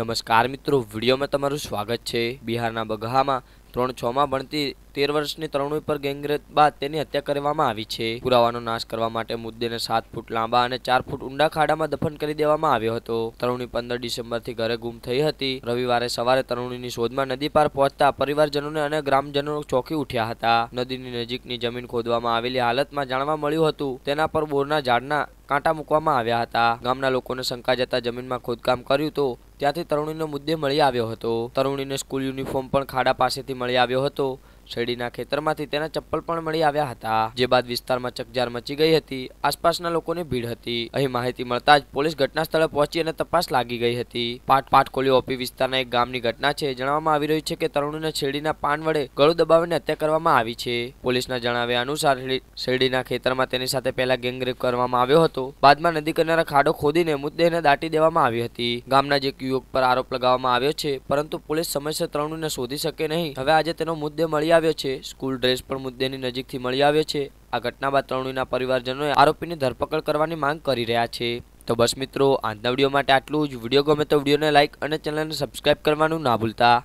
નમસ્કાર મિત્રો વિડીયોમાં તમારું સ્વાગત છે બિહારના બગહામાં ત્રણ છમાં ભણતી તેર વર્ષની તરુણી પર ગેંગરેપ બાદ તેની હત્યા કરવામાં આવી છે પુરાવાનો નાશ કરવા માટે મુદ્દેને સાત ફૂટ લાંબા અને ચાર ફૂટ ઊંડા ખાડામાં દફન કરી દેવામાં આવ્યો હતો તરુણી પંદર ડિસેમ્બરથી ઘરે ગુમ થઈ હતી રવિવારે સવારે તરુણીની શોધમાં નદી પાર પહોંચતા પરિવારજનોને અને ગ્રામજનો ચોકી ઉઠ્યા હતા નદીની નજીકની જમીન ખોદવામાં આવેલી હાલતમાં જાણવા મળ્યું હતું તેના પર બોરના ઝાડના કાંટા મૂકવામાં આવ્યા હતા ગામના લોકોને શંકા જતા જમીનમાં ખોદકામ કર્યું તો ત્યાંથી તરુણીનો મુદ્દે મળી આવ્યો હતો તરુણીને સ્કૂલ યુનિફોર્મ પણ ખાડા પાસેથી મળી આવ્યો હતો શેરડીના ખેતરમાંથી તેના ચપ્પલ પણ મળી આવ્યા હતા જે બાદ વિસ્તારમાં ચકજાર મચી ગઈ હતી આસપાસના લોકોની ભીડ હતી અહીં માહિતી મળતા જ પોલીસ ઘટના સ્થળે પહોંચી અને તપાસ લાગી ગઈ હતી પાટ પાટકોલી ઓપી વિસ્તારના એક ગામની ઘટના છે જણાવવામાં આવી રહ્યું છે કે તરુણીને શેરડીના પાન વડે ગળું દબાવીને હત્યા કરવામાં આવી છે પોલીસના જણાવ્યા અનુસાર શેરડીના ખેતરમાં તેની સાથે પહેલા ગેંગરેપ કરવામાં આવ્યો હતો બાદમાં નદી કિનારે ખાડો ખોદીને મૃતદેહને દાટી દેવામાં આવી હતી ગામના જે યુવક પર આરોપ લગાવવામાં આવ્યો છે પરંતુ પોલીસ સમયસર ત્રણને શોધી શકે નહીં હવે આજે તેનો મુદ્દે મળી આવ્યો છે સ્કૂલ ડ્રેસ પણ મુદ્દેની નજીકથી મળી આવ્યો છે આ ઘટના બાદ ત્રણેયના પરિવારજનોએ આરોપીની ધરપકડ કરવાની માંગ કરી રહ્યા છે તો બસ મિત્રો આજના વિડીયો માટે આટલું જ વિડીયો ગમે તો વિડીયોને લાઇક અને ચેનલને સબસ્ક્રાઇબ કરવાનું ના ભૂલતા